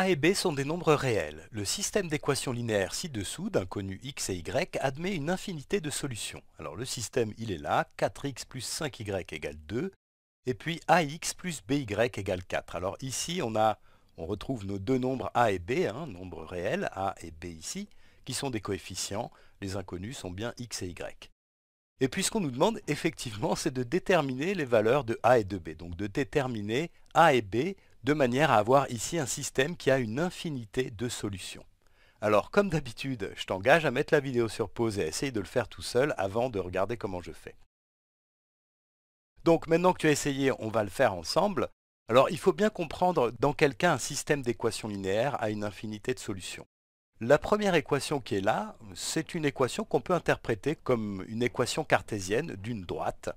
A et B sont des nombres réels. Le système d'équations linéaires ci-dessous d'inconnu x et y admet une infinité de solutions. Alors le système, il est là, 4x plus 5y égale 2, et puis ax plus by égale 4. Alors ici, on, a, on retrouve nos deux nombres a et b, hein, nombres réels, a et b ici, qui sont des coefficients. Les inconnus sont bien x et y. Et puis ce qu'on nous demande, effectivement, c'est de déterminer les valeurs de a et de b, donc de déterminer a et b de manière à avoir ici un système qui a une infinité de solutions. Alors comme d'habitude, je t'engage à mettre la vidéo sur pause et à essayer de le faire tout seul avant de regarder comment je fais. Donc maintenant que tu as essayé, on va le faire ensemble. Alors il faut bien comprendre dans quel cas un système d'équations linéaires a une infinité de solutions. La première équation qui est là, c'est une équation qu'on peut interpréter comme une équation cartésienne d'une droite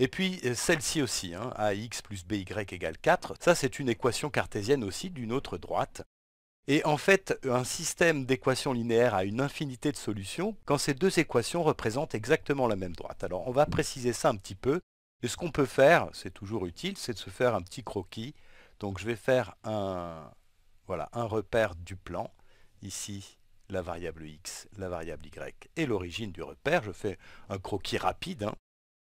et puis euh, celle-ci aussi, hein, ax plus by égale 4, ça c'est une équation cartésienne aussi d'une autre droite. Et en fait, un système d'équations linéaires a une infinité de solutions quand ces deux équations représentent exactement la même droite. Alors on va préciser ça un petit peu. Et ce qu'on peut faire, c'est toujours utile, c'est de se faire un petit croquis. Donc je vais faire un, repère du plan. Ici, la variable x, la variable y et l'origine du repère. Je fais un croquis rapide. Hein.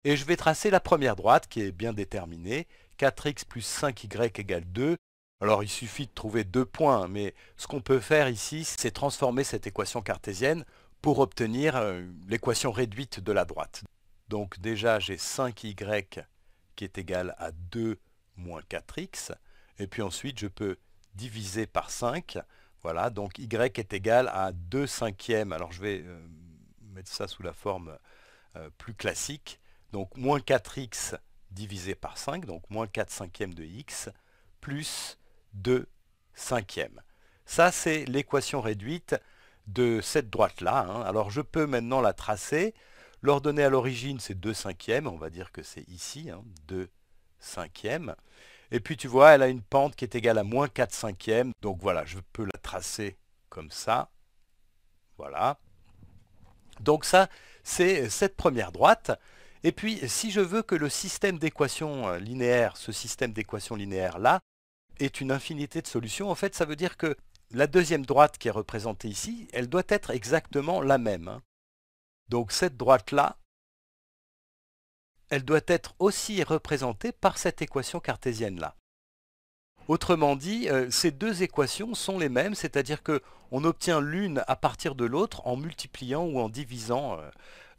Et je vais tracer la première droite qui est bien déterminée. 4x plus 5y égale 2. Alors il suffit de trouver deux points, mais ce qu'on peut faire ici, c'est transformer cette équation cartésienne pour obtenir euh, l'équation réduite de la droite. Donc déjà j'ai 5y qui est égal à 2 moins 4x, et puis ensuite je peux diviser par 5, voilà, donc y est égal à 2 cinquièmes, alors je vais euh, mettre ça sous la forme euh, plus classique, donc moins 4x divisé par 5, donc moins 4 cinquièmes de x, plus 2 cinquièmes. Ça, c'est l'équation réduite de cette droite-là. Hein. Alors je peux maintenant la tracer. L'ordonnée à l'origine, c'est 2 cinquièmes. On va dire que c'est ici, 2 hein, cinquièmes. Et puis tu vois, elle a une pente qui est égale à moins 4 cinquièmes. Donc voilà, je peux la tracer comme ça. Voilà. Donc ça, c'est cette première droite. Et puis, si je veux que le système d'équations euh, linéaires, ce système d'équations linéaires-là, ait une infinité de solutions, en fait, ça veut dire que la deuxième droite qui est représentée ici, elle doit être exactement la même. Hein. Donc cette droite-là, elle doit être aussi représentée par cette équation cartésienne-là. Autrement dit, euh, ces deux équations sont les mêmes, c'est-à-dire qu'on obtient l'une à partir de l'autre en multipliant ou en divisant euh,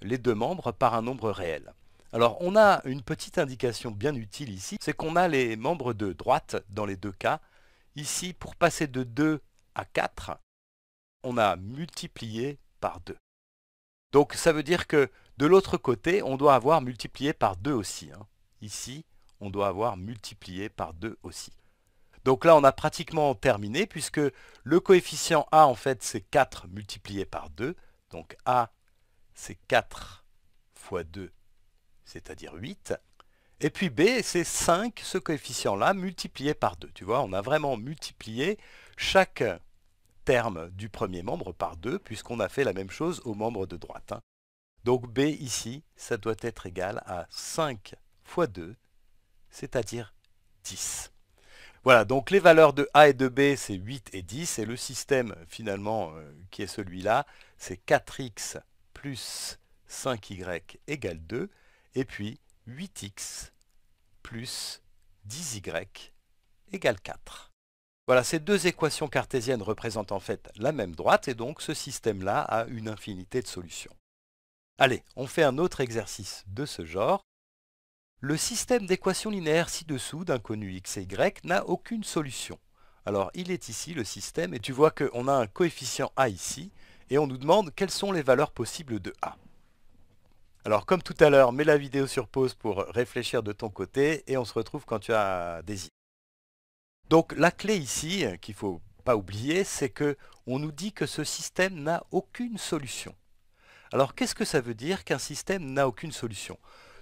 les deux membres par un nombre réel. Alors on a une petite indication bien utile ici, c'est qu'on a les membres de droite dans les deux cas. Ici, pour passer de 2 à 4, on a multiplié par 2. Donc ça veut dire que de l'autre côté, on doit avoir multiplié par 2 aussi. Hein. Ici, on doit avoir multiplié par 2 aussi. Donc là, on a pratiquement terminé puisque le coefficient A, en fait, c'est 4 multiplié par 2. Donc A, c'est 4 fois 2, c'est-à-dire 8. Et puis B, c'est 5, ce coefficient-là, multiplié par 2. Tu vois, on a vraiment multiplié chaque terme du premier membre par 2, puisqu'on a fait la même chose au membre de droite. Hein. Donc B, ici, ça doit être égal à 5 fois 2, c'est-à-dire 10. Voilà, donc les valeurs de A et de B, c'est 8 et 10. Et le système, finalement, euh, qui est celui-là, c'est 4x plus 5y égale 2. Et puis 8x plus 10y égale 4. Voilà, ces deux équations cartésiennes représentent en fait la même droite. Et donc ce système-là a une infinité de solutions. Allez, on fait un autre exercice de ce genre. Le système d'équations linéaires ci-dessous d'inconnu x et y n'a aucune solution. Alors il est ici le système et tu vois qu'on a un coefficient a ici et on nous demande quelles sont les valeurs possibles de a. Alors comme tout à l'heure, mets la vidéo sur pause pour réfléchir de ton côté et on se retrouve quand tu as des idées. Donc la clé ici, qu'il ne faut pas oublier, c'est que on nous dit que ce système n'a aucune solution. Alors qu'est-ce que ça veut dire qu'un système n'a aucune solution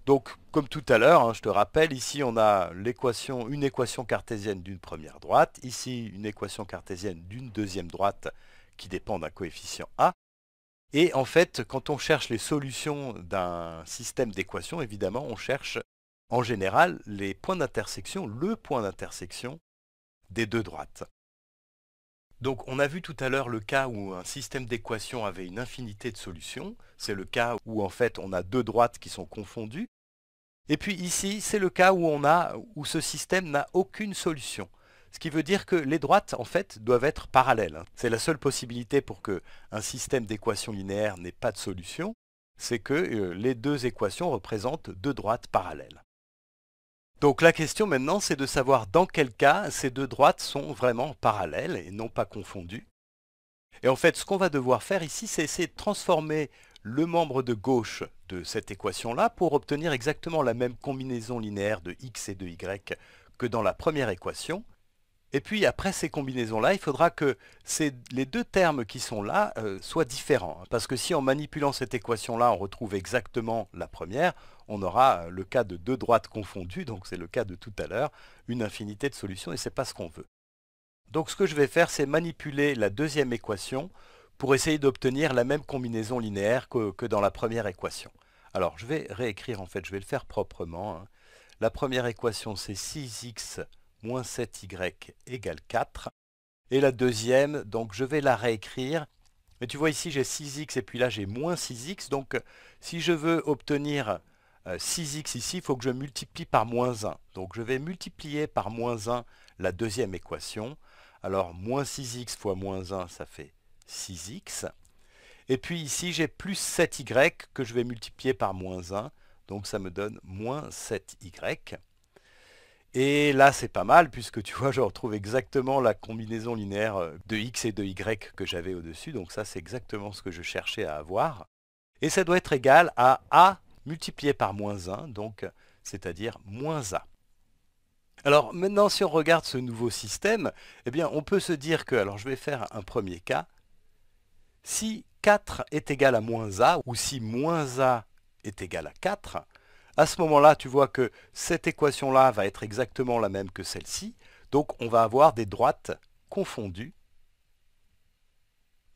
donc, comme tout à l'heure, hein, je te rappelle, ici on a une équation cartésienne d'une première droite, ici une équation cartésienne d'une deuxième droite qui dépend d'un coefficient A. Et en fait, quand on cherche les solutions d'un système d'équations, évidemment, on cherche en général les points d'intersection, le point d'intersection des deux droites. Donc on a vu tout à l'heure le cas où un système d'équations avait une infinité de solutions. C'est le cas où en fait on a deux droites qui sont confondues. Et puis ici, c'est le cas où, ce système n'a aucune solution. Ce qui veut dire que les droites, en fait, doivent être parallèles. Hein. C'est la seule possibilité pour qu'un système d'équations linéaires n'ait pas de solution, c'est que euh, les deux équations représentent deux droites parallèles. Donc la question maintenant, c'est de savoir dans quel cas ces deux droites sont vraiment parallèles et non pas confondues. Et en fait, ce qu'on va devoir faire ici, c'est essayer de transformer le membre de gauche de cette équation-là pour obtenir exactement la même combinaison linéaire de x et de y que dans la première équation, et puis après ces combinaisons-là, il faudra que les deux termes qui sont là euh, soient différents. Parce que si en manipulant cette équation-là, on retrouve exactement la première, on aura euh, le cas de deux droites confondues, donc c'est le cas de tout à l'heure, une infinité de solutions et ce n'est pas ce qu'on veut. Donc ce que je vais faire, c'est manipuler la deuxième équation pour essayer d'obtenir la même combinaison linéaire que, que, dans la première équation. Alors je vais réécrire en fait, je vais le faire proprement. Hein. La première équation c'est 6x moins 7y égale 4. Et la deuxième, donc je vais la réécrire. Mais tu vois ici, j'ai 6x et puis là, j'ai moins 6x. Donc, si je veux obtenir 6x euh, ici, il faut que je multiplie par moins 1. Donc, je vais multiplier par moins 1 la deuxième équation. Alors, moins 6x fois moins 1, ça fait 6x. Et puis ici, j'ai plus 7y que je vais multiplier par moins 1. Donc, ça me donne moins 7y. Et là, c'est pas mal, puisque tu vois, je retrouve exactement la combinaison linéaire euh, de x et de y que j'avais au-dessus. Donc ça, c'est exactement ce que je cherchais à avoir. Et ça doit être égal à a multiplié par moins 1, donc c'est-à-dire moins a. Alors maintenant, si on regarde ce nouveau système, eh bien, on peut se dire que, alors je vais faire un premier cas, si 4 est égal à moins a, ou si moins a est égal à 4, à ce moment-là, tu vois que cette équation-là va être exactement la même que celle-ci. Donc on va avoir des droites confondues.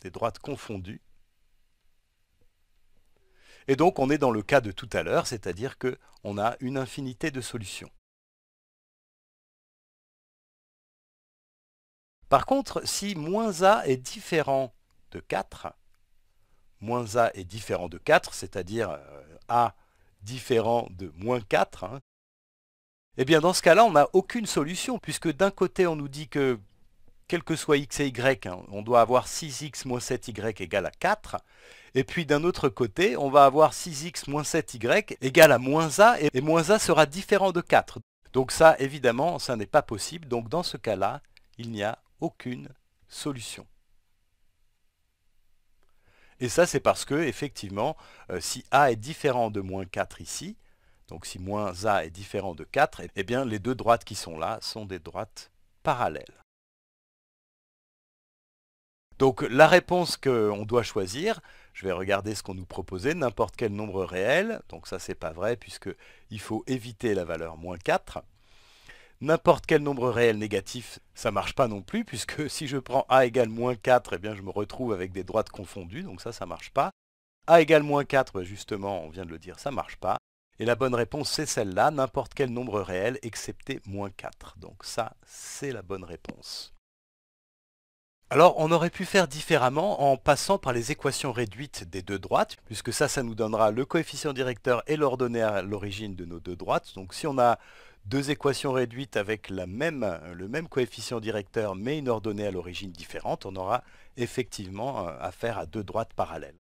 Des droites confondues. Et donc on est dans le cas de tout à l'heure, c'est-à-dire qu'on a une infinité de solutions. Par contre, si moins a est différent de 4, moins a est différent de 4, c'est-à-dire euh, a différent de moins 4, hein. et eh bien dans ce cas-là, on n'a aucune solution, puisque d'un côté, on nous dit que, quel que soit x et y, hein, on doit avoir 6x moins 7y égale à 4, et puis d'un autre côté, on va avoir 6x moins 7y égale à moins a, et moins a sera différent de 4. Donc ça, évidemment, ça n'est pas possible, donc dans ce cas-là, il n'y a aucune solution. Et ça, c'est parce que, effectivement, euh, si A est différent de moins 4 ici, donc si moins A est différent de 4, eh bien les deux droites qui sont là sont des droites parallèles. Donc la réponse qu'on doit choisir, je vais regarder ce qu'on nous proposait, n'importe quel nombre réel, donc ça c'est pas vrai puisqu'il faut éviter la valeur moins 4. N'importe quel nombre réel négatif, ça marche pas non plus, puisque si je prends a égale moins 4, eh bien je me retrouve avec des droites confondues, donc ça, ça marche pas. a égale moins 4, bah, justement, on vient de le dire, ça marche pas. Et la bonne réponse, c'est celle-là, n'importe quel nombre réel, excepté moins 4. Donc ça, c'est la bonne réponse. Alors on aurait pu faire différemment en passant par les équations réduites des deux droites, puisque ça, ça nous donnera le coefficient directeur et l'ordonnée à l'origine de nos deux droites. Donc si on a deux équations réduites avec même, le même coefficient directeur mais une ordonnée à l'origine différente, on aura effectivement euh, affaire à deux droites parallèles.